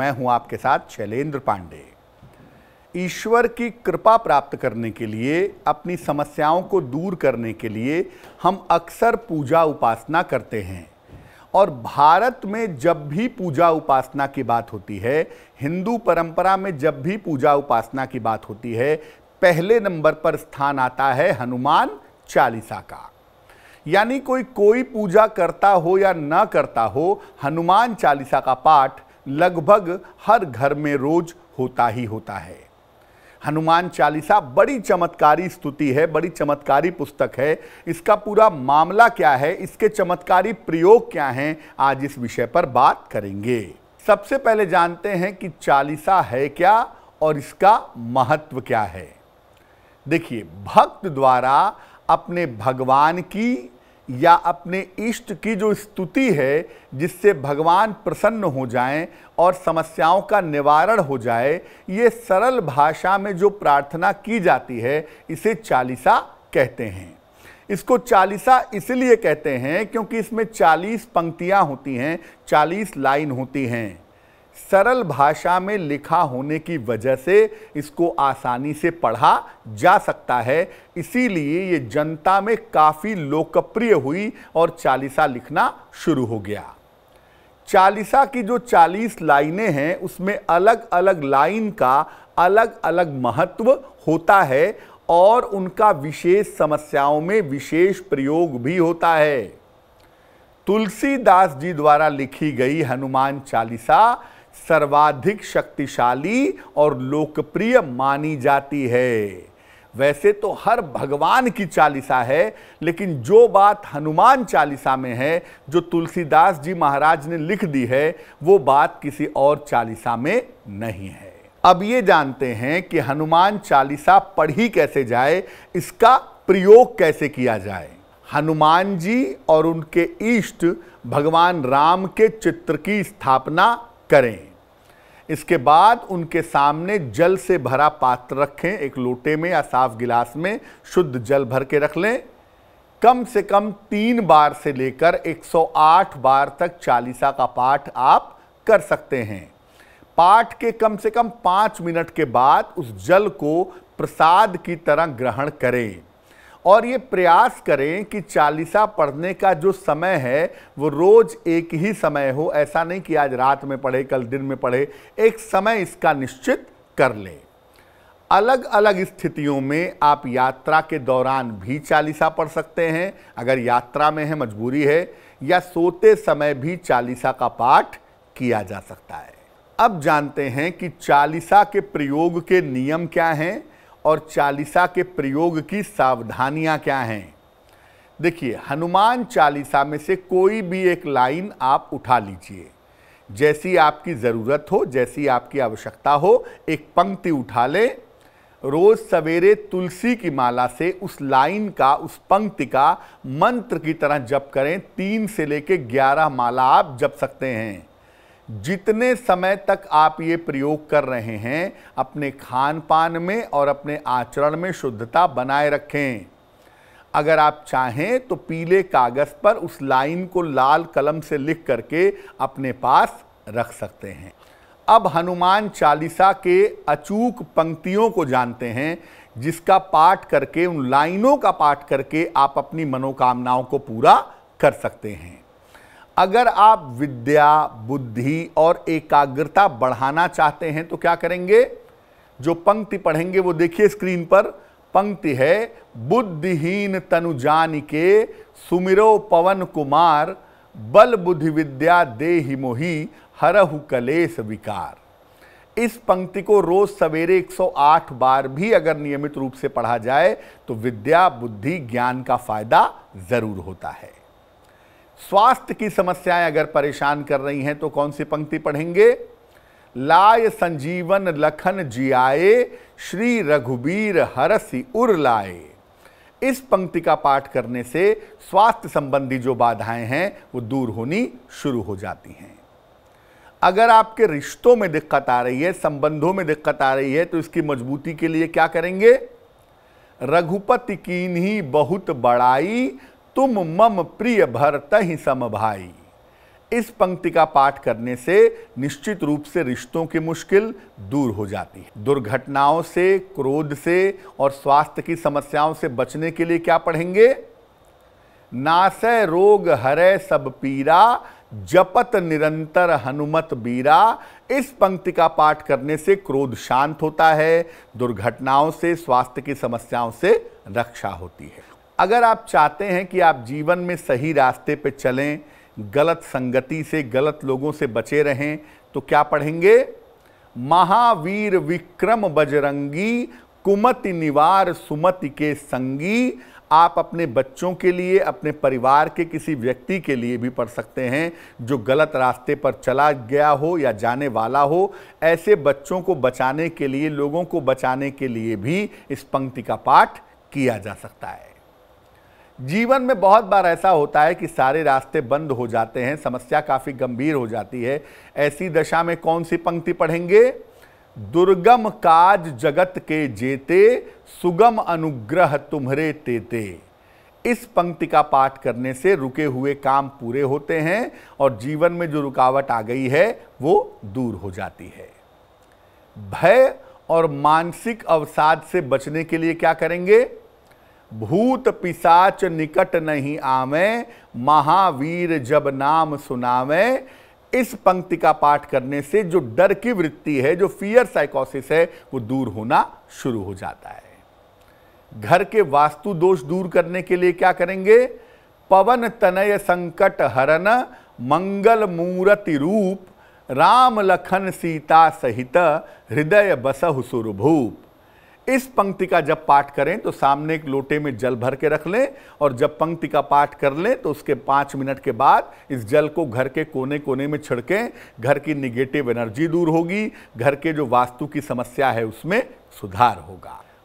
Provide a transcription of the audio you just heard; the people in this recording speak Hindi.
मैं हूं आपके साथ शैलेंद्र पांडे ईश्वर की कृपा प्राप्त करने के लिए अपनी समस्याओं को दूर करने के लिए हम अक्सर पूजा उपासना करते हैं और भारत में जब भी पूजा उपासना की बात होती है हिंदू परंपरा में जब भी पूजा उपासना की बात होती है पहले नंबर पर स्थान आता है हनुमान चालीसा का यानी कोई कोई पूजा करता हो या ना करता हो हनुमान चालीसा का पाठ लगभग हर घर में रोज होता ही होता है हनुमान चालीसा बड़ी चमत्कारी स्तुति है बड़ी चमत्कारी पुस्तक है इसका पूरा मामला क्या है इसके चमत्कारी प्रयोग क्या हैं आज इस विषय पर बात करेंगे सबसे पहले जानते हैं कि चालीसा है क्या और इसका महत्व क्या है देखिए भक्त द्वारा अपने भगवान की या अपने इष्ट की जो स्तुति है जिससे भगवान प्रसन्न हो जाएं और समस्याओं का निवारण हो जाए ये सरल भाषा में जो प्रार्थना की जाती है इसे चालीसा कहते हैं इसको चालीसा इसलिए कहते हैं क्योंकि इसमें चालीस पंक्तियाँ होती हैं चालीस लाइन होती हैं सरल भाषा में लिखा होने की वजह से इसको आसानी से पढ़ा जा सकता है इसीलिए ये जनता में काफ़ी लोकप्रिय हुई और चालीसा लिखना शुरू हो गया चालीसा की जो चालीस लाइनें हैं उसमें अलग अलग लाइन का अलग अलग महत्व होता है और उनका विशेष समस्याओं में विशेष प्रयोग भी होता है तुलसीदास जी द्वारा लिखी गई हनुमान चालीसा सर्वाधिक शक्तिशाली और लोकप्रिय मानी जाती है वैसे तो हर भगवान की चालीसा है लेकिन जो बात हनुमान चालीसा में है जो तुलसीदास जी महाराज ने लिख दी है वो बात किसी और चालीसा में नहीं है अब ये जानते हैं कि हनुमान चालीसा पढ़ी कैसे जाए इसका प्रयोग कैसे किया जाए हनुमान जी और उनके इष्ट भगवान राम के चित्र की स्थापना करें इसके बाद उनके सामने जल से भरा पात्र रखें एक लोटे में या साफ गिलास में शुद्ध जल भर के रख लें कम से कम तीन बार से लेकर 108 बार तक चालीसा का पाठ आप कर सकते हैं पाठ के कम से कम पाँच मिनट के बाद उस जल को प्रसाद की तरह ग्रहण करें और ये प्रयास करें कि चालीसा पढ़ने का जो समय है वो रोज़ एक ही समय हो ऐसा नहीं कि आज रात में पढ़े कल दिन में पढ़े एक समय इसका निश्चित कर लें अलग अलग स्थितियों में आप यात्रा के दौरान भी चालीसा पढ़ सकते हैं अगर यात्रा में है मजबूरी है या सोते समय भी चालीसा का पाठ किया जा सकता है अब जानते हैं कि चालीसा के प्रयोग के नियम क्या हैं और चालीसा के प्रयोग की सावधानियां क्या हैं देखिए हनुमान चालीसा में से कोई भी एक लाइन आप उठा लीजिए जैसी आपकी ज़रूरत हो जैसी आपकी आवश्यकता हो एक पंक्ति उठा लें रोज़ सवेरे तुलसी की माला से उस लाइन का उस पंक्ति का मंत्र की तरह जप करें तीन से लेकर ग्यारह माला आप जप सकते हैं जितने समय तक आप ये प्रयोग कर रहे हैं अपने खान पान में और अपने आचरण में शुद्धता बनाए रखें अगर आप चाहें तो पीले कागज़ पर उस लाइन को लाल कलम से लिख करके अपने पास रख सकते हैं अब हनुमान चालीसा के अचूक पंक्तियों को जानते हैं जिसका पाठ करके उन लाइनों का पाठ करके आप अपनी मनोकामनाओं को पूरा कर सकते हैं अगर आप विद्या बुद्धि और एकाग्रता बढ़ाना चाहते हैं तो क्या करेंगे जो पंक्ति पढ़ेंगे वो देखिए स्क्रीन पर पंक्ति है बुद्धिहीन तनु जान के सुमिरो पवन कुमार बल बुद्धि विद्या दे मोही हरहु कलेश विकार इस पंक्ति को रोज सवेरे 108 बार भी अगर नियमित रूप से पढ़ा जाए तो विद्या बुद्धि ज्ञान का फायदा जरूर होता है स्वास्थ्य की समस्याएं अगर परेशान कर रही हैं तो कौन सी पंक्ति पढ़ेंगे लाय संजीवन लखन जियाए श्री रघुबीर हरसी उर लाए इस पंक्ति का पाठ करने से स्वास्थ्य संबंधी जो बाधाएं हैं वो दूर होनी शुरू हो जाती हैं अगर आपके रिश्तों में दिक्कत आ रही है संबंधों में दिक्कत आ रही है तो इसकी मजबूती के लिए क्या करेंगे रघुपति की नहीं बहुत बड़ाई तुम मम प्रिय भरत ही भाई इस पंक्ति का पाठ करने से निश्चित रूप से रिश्तों की मुश्किल दूर हो जाती है दुर्घटनाओं से क्रोध से और स्वास्थ्य की समस्याओं से बचने के लिए क्या पढ़ेंगे नास रोग हरे सब पीरा जपत निरंतर हनुमत बीरा इस पंक्ति का पाठ करने से क्रोध शांत होता है दुर्घटनाओं से स्वास्थ्य की समस्याओं से रक्षा होती है अगर आप चाहते हैं कि आप जीवन में सही रास्ते पर चलें गलत संगति से गलत लोगों से बचे रहें तो क्या पढ़ेंगे महावीर विक्रम बजरंगी कुमति निवार सुमति के संगी आप अपने बच्चों के लिए अपने परिवार के किसी व्यक्ति के लिए भी पढ़ सकते हैं जो गलत रास्ते पर चला गया हो या जाने वाला हो ऐसे बच्चों को बचाने के लिए लोगों को बचाने के लिए भी इस पंक्ति का पाठ किया जा सकता है जीवन में बहुत बार ऐसा होता है कि सारे रास्ते बंद हो जाते हैं समस्या काफ़ी गंभीर हो जाती है ऐसी दशा में कौन सी पंक्ति पढ़ेंगे दुर्गम काज जगत के जेते सुगम अनुग्रह तुम्हरे तेते इस पंक्ति का पाठ करने से रुके हुए काम पूरे होते हैं और जीवन में जो रुकावट आ गई है वो दूर हो जाती है भय और मानसिक अवसाद से बचने के लिए क्या करेंगे भूत पिसाच निकट नहीं आवे महावीर जब नाम सुनावे इस पंक्ति का पाठ करने से जो डर की वृत्ति है जो फियर साइकोसिस है वो दूर होना शुरू हो जाता है घर के वास्तु दोष दूर करने के लिए क्या करेंगे पवन तनय संकट हरन मंगल मूर्ति रूप राम लखन सीता सहित हृदय बसहु सुरभूप इस पंक्ति का जब पाठ करें तो सामने एक लोटे में जल भर के रख लें और जब पंक्ति का पाठ कर लें तो उसके पाँच मिनट के बाद इस जल को घर के कोने कोने में छिड़कें घर की निगेटिव एनर्जी दूर होगी घर के जो वास्तु की समस्या है उसमें सुधार होगा